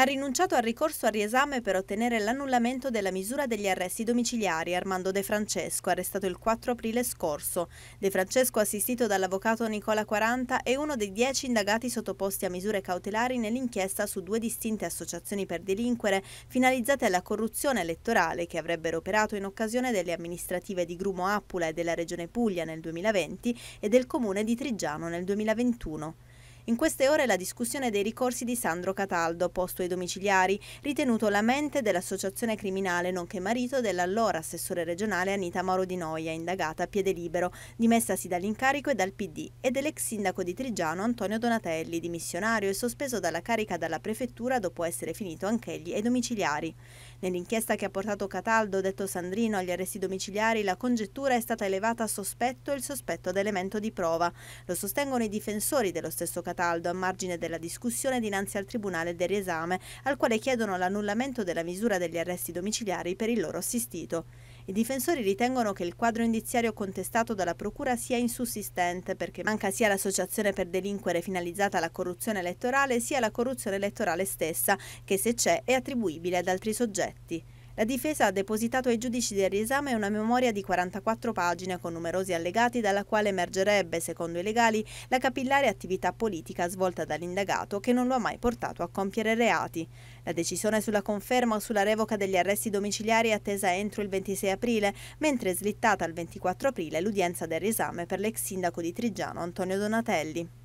ha rinunciato al ricorso a riesame per ottenere l'annullamento della misura degli arresti domiciliari Armando De Francesco, arrestato il 4 aprile scorso. De Francesco, assistito dall'avvocato Nicola 40, è uno dei dieci indagati sottoposti a misure cautelari nell'inchiesta su due distinte associazioni per delinquere finalizzate alla corruzione elettorale che avrebbero operato in occasione delle amministrative di Grumo Appula e della Regione Puglia nel 2020 e del Comune di Trigiano nel 2021. In queste ore la discussione dei ricorsi di Sandro Cataldo, posto ai domiciliari, ritenuto la mente dell'associazione criminale nonché marito dell'allora assessore regionale Anita Mauro Di Noia, indagata a piede libero, dimessasi dall'incarico e dal PD, e dell'ex sindaco di Trigiano Antonio Donatelli, dimissionario e sospeso dalla carica dalla prefettura dopo essere finito anch'egli ai domiciliari. Nell'inchiesta che ha portato Cataldo, detto Sandrino, agli arresti domiciliari, la congettura è stata elevata a sospetto e il sospetto ad elemento di prova. Lo sostengono i difensori dello stesso Cataldo Cataldo a margine della discussione dinanzi al Tribunale del Riesame, al quale chiedono l'annullamento della misura degli arresti domiciliari per il loro assistito. I difensori ritengono che il quadro indiziario contestato dalla Procura sia insussistente perché manca sia l'associazione per delinquere finalizzata alla corruzione elettorale sia la corruzione elettorale stessa che se c'è è attribuibile ad altri soggetti. La difesa ha depositato ai giudici del riesame una memoria di 44 pagine con numerosi allegati dalla quale emergerebbe, secondo i legali, la capillare attività politica svolta dall'indagato che non lo ha mai portato a compiere reati. La decisione sulla conferma o sulla revoca degli arresti domiciliari è attesa entro il 26 aprile, mentre è slittata al 24 aprile l'udienza del riesame per l'ex sindaco di Trigiano Antonio Donatelli.